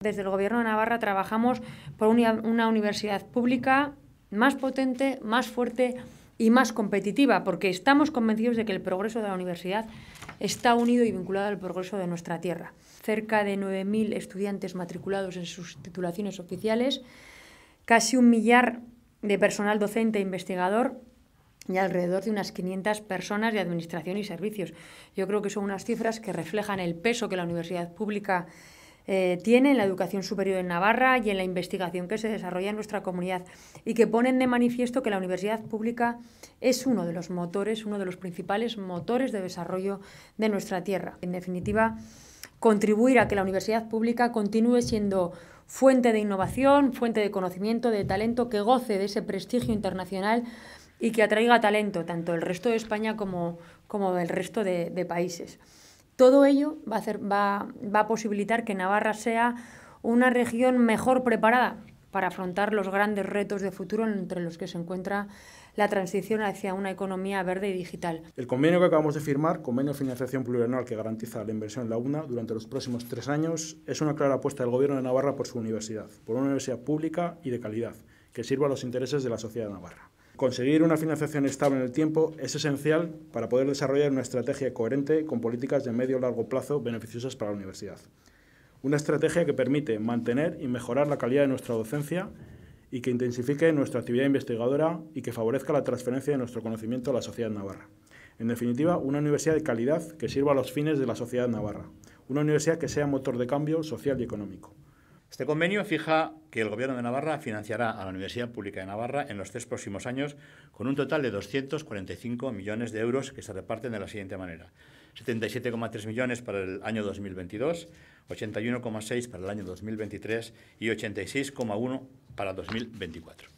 Desde el Gobierno de Navarra trabajamos por una universidad pública más potente, más fuerte y más competitiva, porque estamos convencidos de que el progreso de la universidad está unido y vinculado al progreso de nuestra tierra. Cerca de 9.000 estudiantes matriculados en sus titulaciones oficiales, casi un millar de personal docente e investigador y alrededor de unas 500 personas de administración y servicios. Yo creo que son unas cifras que reflejan el peso que la universidad pública eh, tiene en la educación superior en Navarra y en la investigación que se desarrolla en nuestra comunidad y que ponen de manifiesto que la universidad pública es uno de los motores, uno de los principales motores de desarrollo de nuestra tierra. En definitiva, contribuir a que la universidad pública continúe siendo fuente de innovación, fuente de conocimiento, de talento, que goce de ese prestigio internacional y que atraiga talento tanto del resto de España como, como del resto de países. Todo ello va a, posibilitar que Navarra sea una región mejor preparada para afrontar los grandes retos de futuro entre los que se encuentra la transición hacia una economía verde y digital. El convenio que acabamos de firmar, convenio de financiación plurianual que garantiza la inversión en la UNA durante los próximos tres años, es una clara apuesta del Gobierno de Navarra por su universidad, por una universidad pública y de calidad, que sirva a los intereses de la sociedad de Navarra. Conseguir una financiación estable en el tiempo es esencial para poder desarrollar una estrategia coherente con políticas de medio y largo plazo beneficiosas para la universidad. Una estrategia que permite mantener y mejorar la calidad de nuestra docencia y que intensifique nuestra actividad investigadora y que favorezca la transferencia de nuestro conocimiento a la sociedad navarra. En definitiva, una universidad de calidad que sirva a los fines de la sociedad navarra. Una universidad que sea motor de cambio social y económico. Este convenio fija que el Gobierno de Navarra financiará a la Universidad Pública de Navarra en los tres próximos años con un total de 245 millones de euros que se reparten de la siguiente manera. 77,3 millones para el año 2022, 81,6 para el año 2023 y 86,1 para 2024.